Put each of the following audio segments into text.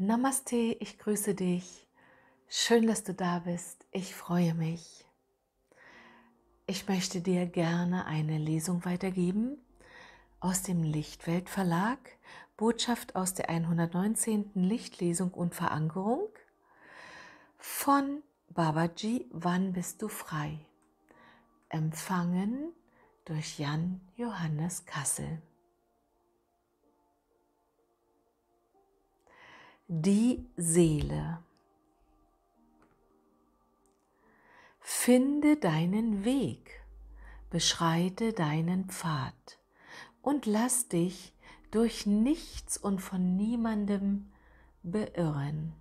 Namaste, ich grüße dich. Schön, dass du da bist. Ich freue mich. Ich möchte dir gerne eine Lesung weitergeben aus dem Lichtwelt Verlag, Botschaft aus der 119. Lichtlesung und Verankerung von Babaji, wann bist du frei? Empfangen durch Jan Johannes Kassel. die Seele. Finde deinen Weg, beschreite deinen Pfad und lass dich durch nichts und von niemandem beirren.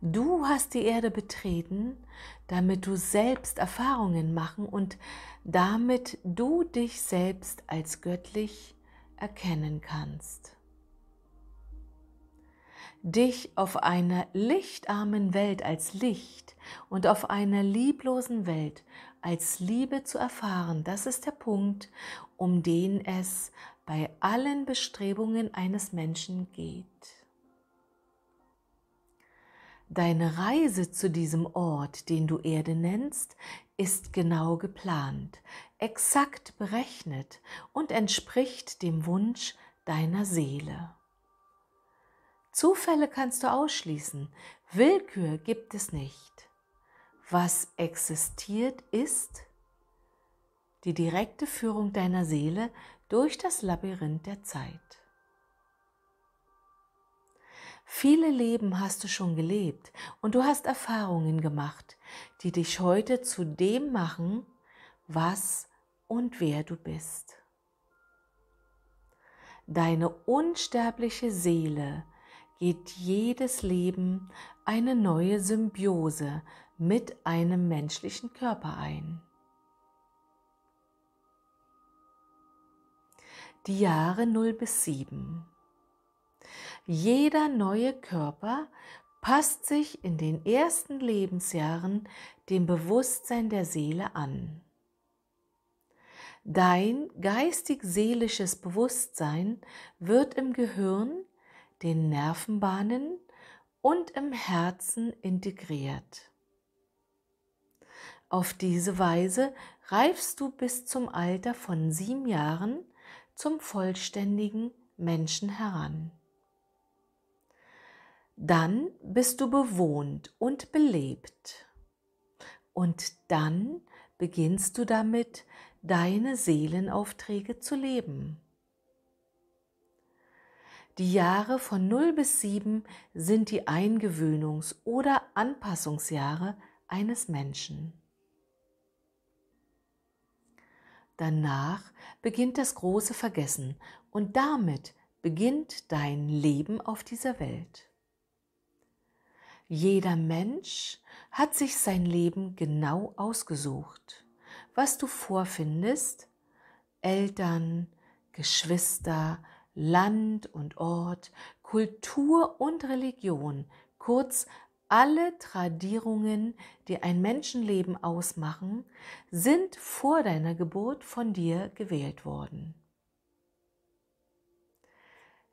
Du hast die Erde betreten, damit du selbst Erfahrungen machen und damit du dich selbst als göttlich erkennen kannst dich auf einer lichtarmen Welt als Licht und auf einer lieblosen Welt als Liebe zu erfahren, das ist der Punkt, um den es bei allen Bestrebungen eines Menschen geht. Deine Reise zu diesem Ort, den du Erde nennst, ist genau geplant, exakt berechnet und entspricht dem Wunsch deiner Seele. Zufälle kannst du ausschließen. Willkür gibt es nicht. Was existiert ist die direkte Führung deiner Seele durch das Labyrinth der Zeit. Viele Leben hast du schon gelebt und du hast Erfahrungen gemacht, die dich heute zu dem machen, was und wer du bist. Deine unsterbliche Seele geht jedes Leben eine neue Symbiose mit einem menschlichen Körper ein. Die Jahre 0 bis 7. Jeder neue Körper passt sich in den ersten Lebensjahren dem Bewusstsein der Seele an. Dein geistig-seelisches Bewusstsein wird im Gehirn den Nervenbahnen und im Herzen integriert. Auf diese Weise reifst du bis zum Alter von sieben Jahren zum vollständigen Menschen heran. Dann bist du bewohnt und belebt. Und dann beginnst du damit, deine Seelenaufträge zu leben. Die Jahre von 0 bis 7 sind die Eingewöhnungs- oder Anpassungsjahre eines Menschen. Danach beginnt das große Vergessen und damit beginnt dein Leben auf dieser Welt. Jeder Mensch hat sich sein Leben genau ausgesucht. Was du vorfindest, Eltern, Geschwister, Land und Ort, Kultur und Religion, kurz alle Tradierungen, die ein Menschenleben ausmachen, sind vor deiner Geburt von dir gewählt worden.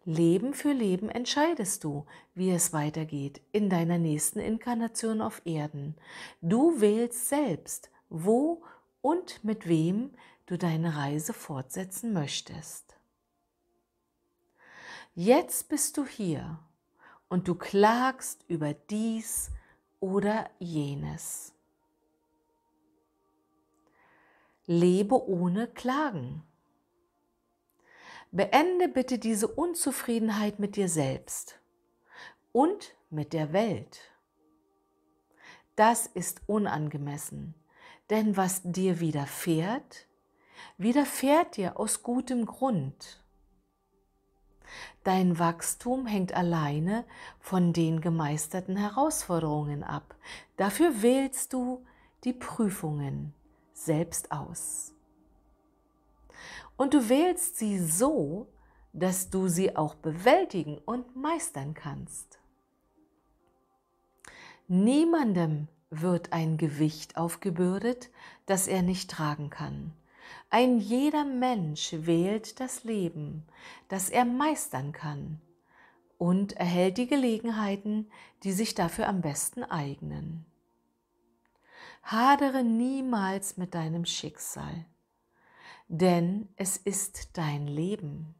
Leben für Leben entscheidest du, wie es weitergeht in deiner nächsten Inkarnation auf Erden. Du wählst selbst, wo und mit wem du deine Reise fortsetzen möchtest. Jetzt bist du hier und du klagst über dies oder jenes. Lebe ohne Klagen. Beende bitte diese Unzufriedenheit mit dir selbst und mit der Welt. Das ist unangemessen, denn was dir widerfährt, widerfährt dir aus gutem Grund. Dein Wachstum hängt alleine von den gemeisterten Herausforderungen ab. Dafür wählst du die Prüfungen selbst aus. Und du wählst sie so, dass du sie auch bewältigen und meistern kannst. Niemandem wird ein Gewicht aufgebürdet, das er nicht tragen kann. Ein jeder Mensch wählt das Leben, das er meistern kann und erhält die Gelegenheiten, die sich dafür am besten eignen. Hadere niemals mit deinem Schicksal, denn es ist dein Leben.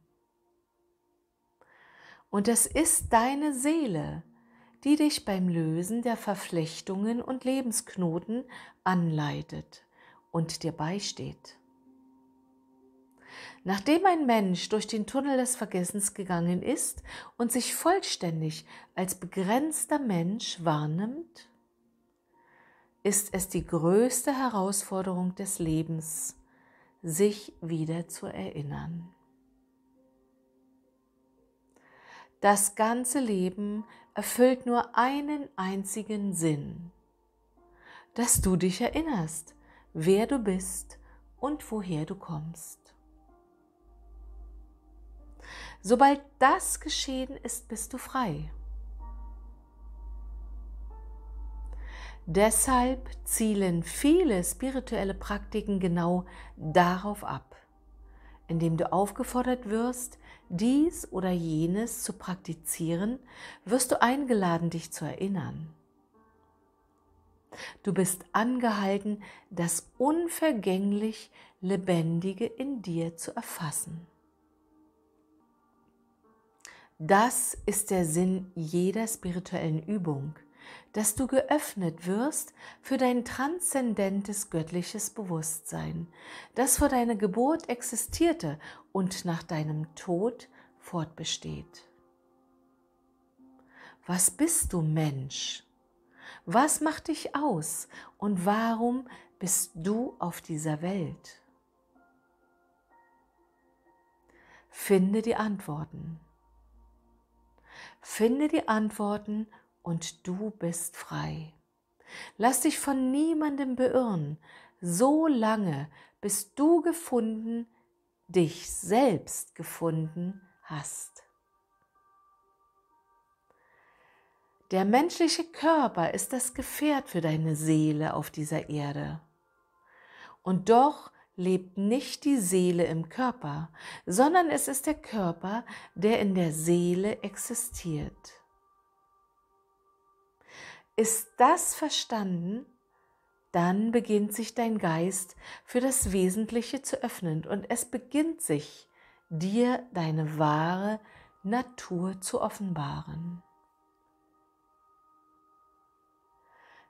Und es ist deine Seele, die dich beim Lösen der Verflechtungen und Lebensknoten anleitet und dir beisteht. Nachdem ein Mensch durch den Tunnel des Vergessens gegangen ist und sich vollständig als begrenzter Mensch wahrnimmt, ist es die größte Herausforderung des Lebens, sich wieder zu erinnern. Das ganze Leben erfüllt nur einen einzigen Sinn, dass du dich erinnerst, wer du bist und woher du kommst. Sobald das geschehen ist, bist du frei. Deshalb zielen viele spirituelle Praktiken genau darauf ab, indem du aufgefordert wirst, dies oder jenes zu praktizieren, wirst du eingeladen, dich zu erinnern. Du bist angehalten, das unvergänglich Lebendige in dir zu erfassen. Das ist der Sinn jeder spirituellen Übung, dass du geöffnet wirst für dein transzendentes göttliches Bewusstsein, das vor deiner Geburt existierte und nach deinem Tod fortbesteht. Was bist du Mensch? Was macht dich aus und warum bist du auf dieser Welt? Finde die Antworten. Finde die Antworten und du bist frei. Lass dich von niemandem beirren, so lange, bis du gefunden, dich selbst gefunden hast. Der menschliche Körper ist das Gefährt für deine Seele auf dieser Erde. Und doch lebt nicht die Seele im Körper, sondern es ist der Körper, der in der Seele existiert. Ist das verstanden, dann beginnt sich dein Geist für das Wesentliche zu öffnen und es beginnt sich, dir deine wahre Natur zu offenbaren.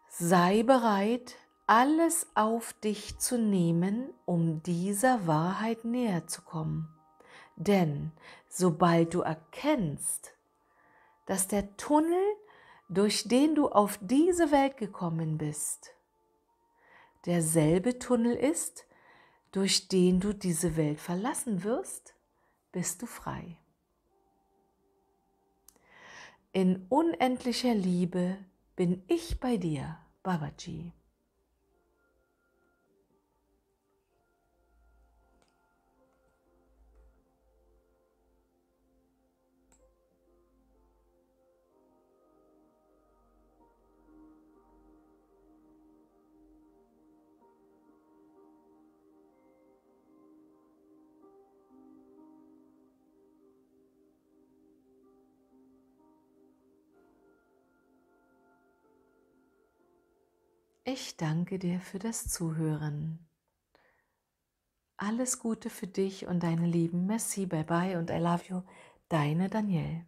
Sei bereit, alles auf dich zu nehmen, um dieser Wahrheit näher zu kommen. Denn sobald du erkennst, dass der Tunnel, durch den du auf diese Welt gekommen bist, derselbe Tunnel ist, durch den du diese Welt verlassen wirst, bist du frei. In unendlicher Liebe bin ich bei dir, Babaji. Ich danke dir für das Zuhören. Alles Gute für dich und deine Lieben. Merci, bye bye und I love you. Deine Danielle.